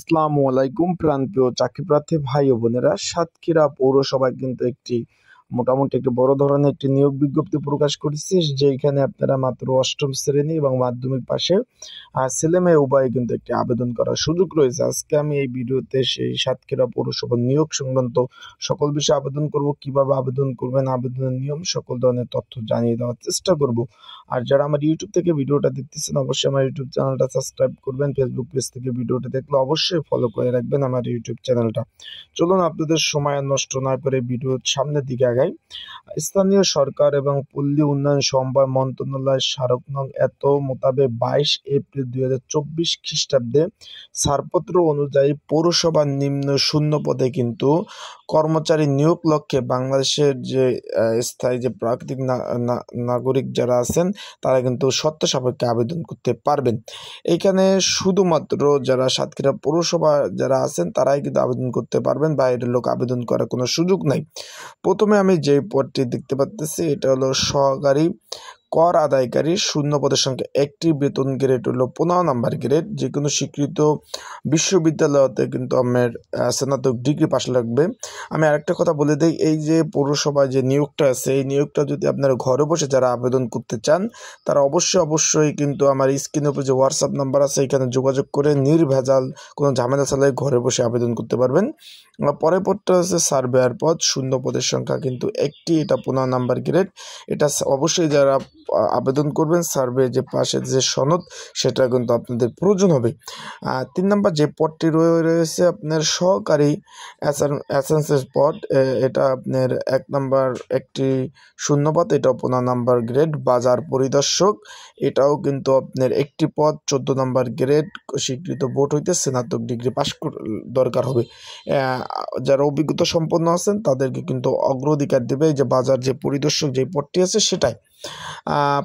আসসালামু আলাইকুম প্রাণপ্রিয় চাকরিপ্রার্থী ভাই ও বোনেরা সাতক্ষীরা পৌরসভায় কিন্তু একটি মোটামুটি একটি বড় ধরনের একটি নিয়োগ বিজ্ঞপ্তি প্রকাশ করেছে যেখানে আপনারা মাত্র অষ্টম শ্রেণী এবং মাধ্যমিক পাশে ছেলে মেয়ে উভয়ে কিন্তু একটি আবেদন করার সুযোগ রয়েছে আজকে আমি এই ভিডিওতে সেই সাতক্ষীরা পৌরসভা নিয়োগ সংক্রান্ত সকল বিষয়ে আবেদন করব কিভাবে আবেদন করবেন আবেদনের নিয়ম সকল ধরনের তথ্য জানিয়ে দেওয়ার চেষ্টা করব আর যারা আমার ইউটিউব থেকে ভিডিওটা দেখতেছেন অবশ্যই আমার ইউটিউব চ্যানেলটা সাবস্ক্রাইব করবেন ফেসবুক পেজ থেকে ভিডিওটা দেখলে অবশ্যই ফলো করে রাখবেন আমার ইউটিউব চ্যানেলটা চলুন আপনাদের সময় নষ্ট না করে ভিডিওর সামনের দিকে আগে জায়গায় স্থানীয় সরকার এবং পল্লী উন্নয়ন সমবায় মন্ত্রণালয়ের স্মারক নং এত মোতাবেক বাইশ এপ্রিল দুই হাজার চব্বিশ খ্রিস্টাব্দে ছাড়পত্র অনুযায়ী পৌরসভার নিম্ন শূন্য পদে কিন্তু কর্মচারী নিয়োগ লক্ষ্যে বাংলাদেশের যে স্থায়ী যে প্রাকৃতিক নাগরিক যারা আছেন তারা কিন্তু সত্য সাপেক্ষে আবেদন করতে পারবেন এইখানে শুধুমাত্র যারা সাতক্ষীরা পৌরসভা যারা আছেন তারাই কিন্তু আবেদন করতে পারবেন বাইরের লোক আবেদন করার কোনো সুযোগ নাই প্রথমে আমি যে পদটি দেখতে পাচ্তেছি এটা হলো সহকারী কর আদায়কারী শূন্য পদের সংখ্যা একটি বেতন গ্রেড হলো পনেরো নাম্বার গ্রেড যে কোনো স্বীকৃত বিশ্ববিদ্যালয়তে কিন্তু আমার স্নাতক ডিগ্রি পাশ লাগবে আমি আরেকটা কথা বলে দিই এই যে পৌরসভায় যে নিয়োগটা আছে এই নিয়োগটা যদি আপনারা ঘরে বসে যারা আবেদন করতে চান তারা অবশ্যই অবশ্যই কিন্তু আমার স্ক্রিনের উপর যে হোয়াটসঅ্যাপ নাম্বার আছে এখানে যোগাযোগ করে নির্ভেজাল কোনো ঝামেলা ছাড়াই ঘরে বসে আবেদন করতে পারবেন পরের পদটা হচ্ছে সার্ভেয়ার পদ শূন্য পদের সংখ্যা কিন্তু একটি এটা পনেরো নাম্বার গ্রেড এটা অবশ্যই যারা আবেদন করবেন সার্ভে যে পাশে যে সনদ সেটা কিন্তু আপনাদের প্রয়োজন হবে তিন নম্বর যে পদটি রয়েছে আপনার সহকারী অ্যাসেন্সের পদ এটা আপনার এক নম্বর একটি শূন্যপদ এটা পনেরো নম্বর গ্রেড বাজার পরিদর্শক এটাও কিন্তু আপনার একটি পদ চোদ্দ নম্বর গ্রেড স্বীকৃত বোর্ড হইতে স্নাতক ডিগ্রি পাশ দরকার হবে যারা অভিজ্ঞতা সম্পন্ন আছেন তাদেরকে কিন্তু অগ্রাধিকার দেবে যে বাজার যে পরিদর্শক যে পদটি আছে সেটাই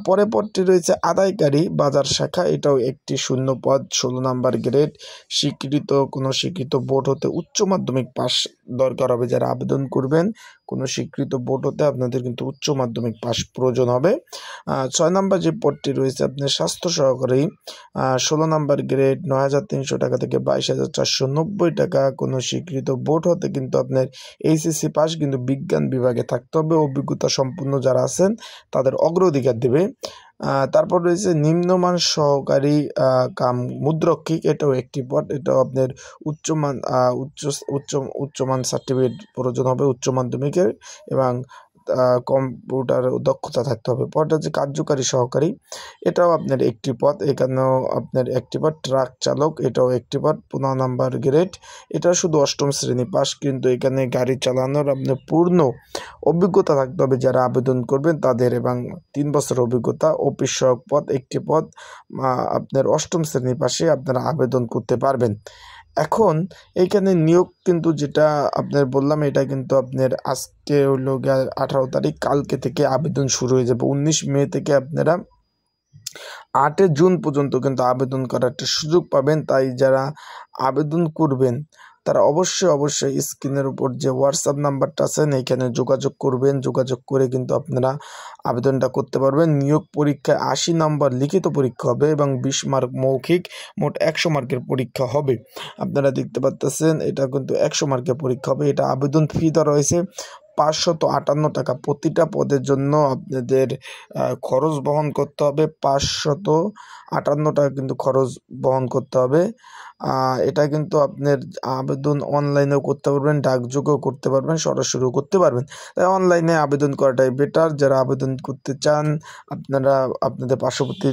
পরে পদটি রয়েছে আদায়কারী বাজার শাখা এটাও একটি শূন্য পদ ষোলো নাম্বার গ্রেড স্বীকৃত কোনো স্বীকৃত বোর্ড হতে উচ্চ মাধ্যমিক পাস দরকার হবে যারা আবেদন করবেন কোনো স্বীকৃত বোর্ড হতে আপনাদের কিন্তু উচ্চ মাধ্যমিক পাস প্রয়োজন হবে ছয় নম্বর যে পদটি রয়েছে আপনার স্বাস্থ্য সহকারী ষোলো নম্বর গ্রেড নয় হাজার তিনশো টাকা থেকে বাইশ হাজার চারশো নব্বই টাকা কোনো স্বীকৃত বোর্ড হতে কিন্তু আপনার এইচএসসি পাস কিন্তু বিজ্ঞান বিভাগে থাকতে হবে অভিজ্ঞতা সম্পূর্ণ যারা আছেন তাদের অগ্রাধিকার দেবে তারপর রয়েছে নিম্নমান সহকারী কাম মুদ্রক্ষিক এটাও একটি পট এটাও আপনার উচ্চমান উচ্চ উচ্চ উচ্চমান সার্টিফিকেট প্রয়োজন হবে উচ্চ মাধ্যমিকের এবং কম্পিউটার দক্ষতা থাকতে হবে পরটা হচ্ছে কার্যকারী সহকারী এটাও আপনার একটি পথ এখানেও আপনার একটি পথ ট্রাক চালক এটাও একটি পথ পনেরো নাম্বার গ্রেড এটা শুধু অষ্টম শ্রেণী পাস কিন্তু এখানে গাড়ি চালানোর আপনার পূর্ণ অভিজ্ঞতা থাকতে হবে যারা আবেদন করবেন তাদের এবং তিন বছর অভিজ্ঞতা অফিস সহক পদ একটি পদ আপনার অষ্টম শ্রেণী পাশে আপনারা আবেদন করতে পারবেন এখন এইখানে নিয়োগ কিন্তু যেটা আপনার বললাম এটা কিন্তু আপনার আজকে হলো আঠারো তারিখ কালকে থেকে আবেদন শুরু হয়ে যাবে উনিশ মে থেকে আপনারা আটে জুন পর্যন্ত কিন্তু আবেদন করার একটা সুযোগ পাবেন তাই যারা আবেদন করবেন তারা অবশ্যই অবশ্যই স্ক্রিনের উপর যে হোয়াটসঅ্যাপ নাম্বারটা আছেন এখানে যোগাযোগ করবেন যোগাযোগ করে কিন্তু আপনারা আবেদনটা করতে পারবেন নিয়োগ পরীক্ষায় আশি নাম্বার লিখিত পরীক্ষা হবে এবং বিশ মার্ক মৌখিক মোট একশো মার্কের পরীক্ষা হবে আপনারা দেখতে পাচ্তেছেন এটা কিন্তু একশো মার্কের পরীক্ষা হবে এটা আবেদন তো রয়েছে পাঁচশত আটান্ন টাকা প্রতিটা পদের জন্য আপনাদের খরচ বহন করতে হবে পাঁচশত আটান্ন টাকা কিন্তু খরচ বহন করতে হবে এটা কিন্তু আপনার আবেদন অনলাইনেও করতে পারবেন ডাকযোগেও করতে পারবেন সরাসরিও করতে পারবেন তাই অনলাইনে আবেদন করাটাই বেটার যারা আবেদন করতে চান আপনারা আপনাদের পার্শ্ববর্তী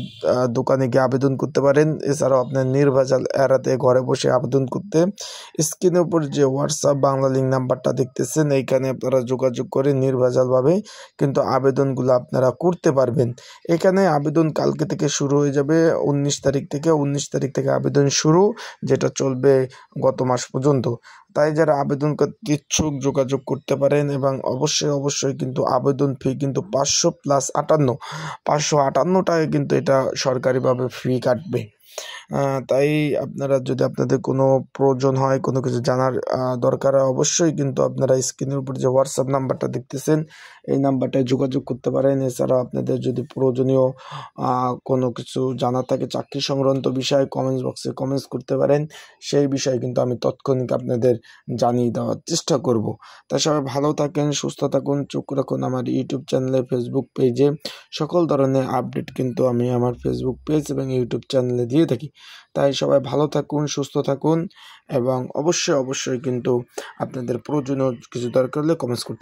দোকানে গিয়ে আবেদন করতে পারেন এছাড়াও আপনার নির্ভেজাল এড়াতে ঘরে বসে আবেদন করতে স্ক্রিনের উপর যে হোয়াটসঅ্যাপ বাংলা লিঙ্ক নাম্বারটা দেখতেছেন এইখানে আপনারা যোগাযোগ করে নির্ভেজালভাবে কিন্তু আবেদনগুলো আপনারা করতে পারবেন এখানে আবেদন কালকে থেকে শুরু হয়ে যাবে উনিশ তারিখ থেকে উনিশ তারিখ থেকে আবেদন শুরু যেটা চলবে গত মাস পর্যন্ত তাই যারা আবেদন করতে ইচ্ছুক যোগাযোগ করতে পারেন এবং অবশ্যই অবশ্যই কিন্তু আবেদন ফি কিন্তু পাঁচশো প্লাস আটান্ন পাঁচশো আটান্ন টাকায় কিন্তু এটা সরকারিভাবে ফি কাটবে তাই আপনারা যদি আপনাদের কোনো প্রয়োজন হয় কোনো কিছু জানার দরকার অবশ্যই কিন্তু আপনারা স্ক্রিনের উপর যে হোয়াটসঅ্যাপ নাম্বারটা দেখতেছেন এই নাম্বারটায় যোগাযোগ করতে পারেন এছাড়াও আপনাদের যদি প্রয়োজনীয় কোনো কিছু জানা থাকে চাকরি সংক্রান্ত বিষয়ে কমেন্টস বক্সে কমেন্টস করতে পারেন সেই বিষয়ে কিন্তু আমি তৎক্ষণিক আপনাদের জানিয়ে দেওয়ার চেষ্টা করব তা সবাই ভালো থাকেন সুস্থ থাকুন চোখ রাখুন আমার ইউটিউব চ্যানেলে ফেসবুক পেজে সকল ধরনের আপডেট কিন্তু আমি আমার ফেসবুক পেজ এবং ইউটিউব চ্যানেলে দিয়ে থাকি তাই সবাই ভালো থাকুন সুস্থ থাকুন এবং অবশ্যই অবশ্যই কিন্তু আপনাদের প্রয়োজনীয় কিছু দরকার হলে কমেন্টস করতে